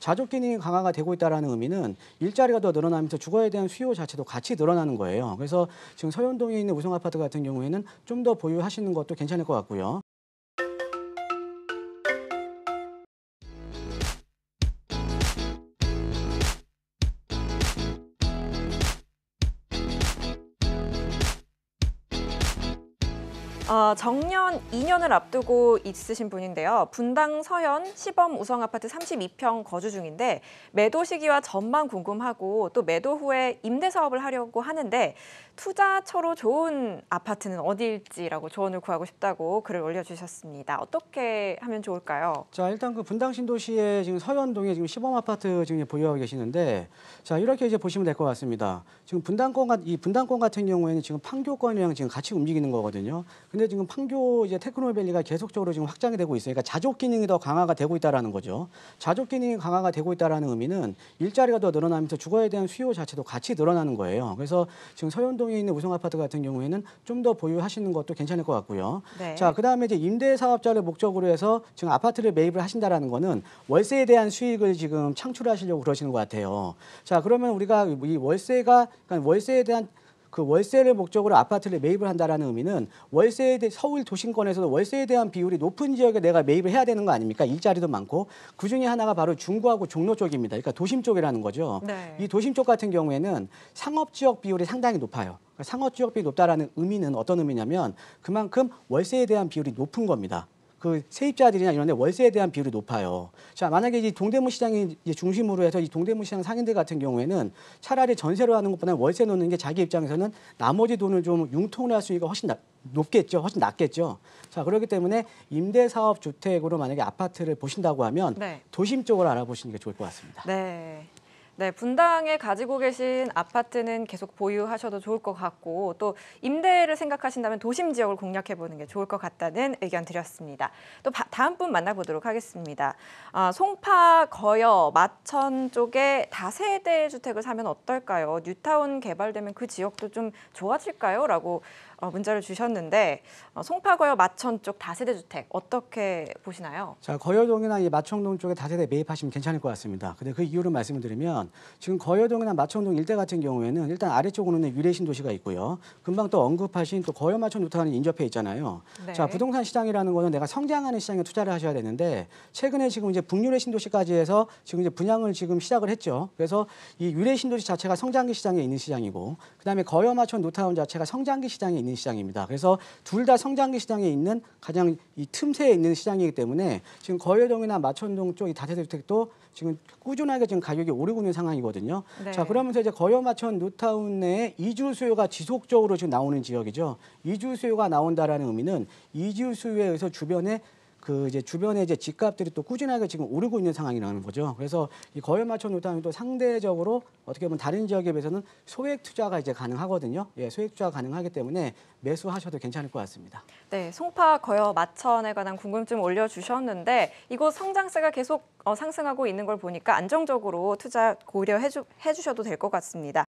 자족 기능이 강화가 되고 있다라는 의미는 일자리가 더 늘어나면서 주거에 대한 수요 자체도 같이 늘어나는 거예요. 그래서 지금 서현동에 있는 우성 아파트 같은 경우에는 좀 더 보유하시는 것도 괜찮을 것 같고요. 어, 정년 2년을 앞두고 있으신 분인데요. 분당 서현 시범 우성 아파트 32평 거주 중인데 매도 시기와 전망 궁금하고 또 매도 후에 임대 사업을 하려고 하는데 투자처로 좋은 아파트는 어디일지라고 조언을 구하고 싶다고 글을 올려주셨습니다. 어떻게 하면 좋을까요? 자 일단 그 분당 신도시의 지금 서현동에 지금 시범 아파트 지금 보유하고 계시는데 자 이렇게 이제 보시면 될 것 같습니다. 지금 분당권 같이 분당권 같은 경우에는 지금 판교권이랑 지금 같이 움직이는 거거든요. 근데 지금 판교 이제 테크노밸리가 계속적으로 지금 확장이 되고 있어요. 그러니까 자족 기능이 더 강화가 되고 있다라는 거죠. 자족 기능이 강화가 되고 있다라는 의미는 일자리가 더 늘어나면서 주거에 대한 수요 자체도 같이 늘어나는 거예요. 그래서 지금 서현동에 있는 우성 아파트 같은 경우에는 좀 더 보유하시는 것도 괜찮을 것 같고요. 네. 자, 그다음에 이제 임대 사업자를 목적으로 해서 지금 아파트를 매입을 하신다라는 거는 월세에 대한 수익을 지금 창출하시려고 그러시는 것 같아요. 자, 그러면 우리가 이 월세가 그러니까 월세에 대한 그 월세를 목적으로 아파트를 매입을 한다라는 의미는 월세에 대해 서울 도심권에서도 월세에 대한 비율이 높은 지역에 내가 매입을 해야 되는 거 아닙니까? 일자리도 많고 그 중에 하나가 바로 중구하고 종로 쪽입니다. 그러니까 도심 쪽이라는 거죠. 네. 이 도심 쪽 같은 경우에는 상업 지역 비율이 상당히 높아요. 그러니까 상업 지역 비율이 높다라는 의미는 어떤 의미냐면 그만큼 월세에 대한 비율이 높은 겁니다. 그 세입자들이나 이런 데 월세에 대한 비율이 높아요. 자, 만약에 이 동대문 시장이 이제 중심으로 해서 이 동대문 시장 상인들 같은 경우에는 차라리 전세로 하는 것보다 는 월세 놓는 게 자기 입장에서는 나머지 돈을 좀 융통할 수위가 훨씬 나, 높겠죠. 훨씬 낮겠죠. 자, 그렇기 때문에 임대 사업 주택으로 만약에 아파트를 보신다고 하면 네. 도심 쪽을 알아보시는 게 좋을 것 같습니다. 네. 네, 분당에 가지고 계신 아파트는 계속 보유하셔도 좋을 것 같고 또 임대를 생각하신다면 도심 지역을 공략해 보는 게 좋을 것 같다는 의견 드렸습니다. 또 바, 다음 분 만나보도록 하겠습니다. 아, 송파, 거여, 마천 쪽에 다세대 주택을 사면 어떨까요? 뉴타운 개발되면 그 지역도 좀 좋아질까요? 라고 어, 문자를 주셨는데 어, 송파거여 마천 쪽 다세대 주택 어떻게 보시나요? 자 거여동이나 이 마천동 쪽에 다세대 매입하시면 괜찮을 것 같습니다. 근데 그 이유를 말씀드리면 지금 거여동이나 마천동 일대 같은 경우에는 일단 아래쪽으로는 유래신 도시가 있고요. 금방 또 언급하신 또 거여 마천 루타는 인접해 있잖아요. 네. 자 부동산 시장이라는 거는 내가 성장하는 시장에 투자를 하셔야 되는데 최근에 지금 이제 북유래신 도시까지 해서 지금 이제 분양을 지금 시작을 했죠. 그래서 이유래신 도시 자체가 성장기 시장에 있는 시장이고 그다음에 거여 마천 노타운 자체가 성장기 시장에 있는 시장입니다. 그래서 둘 다 성장기 시장에 있는 가장 이 틈새에 있는 시장이기 때문에 지금 거여동이나 마천동 쪽이 다세대주택도 지금 꾸준하게 지금 가격이 오르고 있는 상황이거든요. 네. 자 그러면서 이제 거여마천 뉴타운 내에 이주 수요가 지속적으로 지금 나오는 지역이죠. 이주 수요가 나온다라는 의미는 이주 수요에 의해서 주변에 그 이제 주변에 이제 집값들이 또 꾸준하게 지금 오르고 있는 상황이라는 거죠. 그래서 이 거열 맞춰놓타면또 상대적으로 어떻게 보면 다른 지역에 비해서는 소액 투자가 이제 가능하거든요. 예, 소액 투자가 가능하기 때문에 매수하셔도 괜찮을 것 같습니다. 네, 송파 거여 마천에 관한 궁금증 올려주셨는데 이곳 성장세가 계속 어, 상승하고 있는 걸 보니까 안정적으로 투자 고려 해주셔도 될 것 같습니다.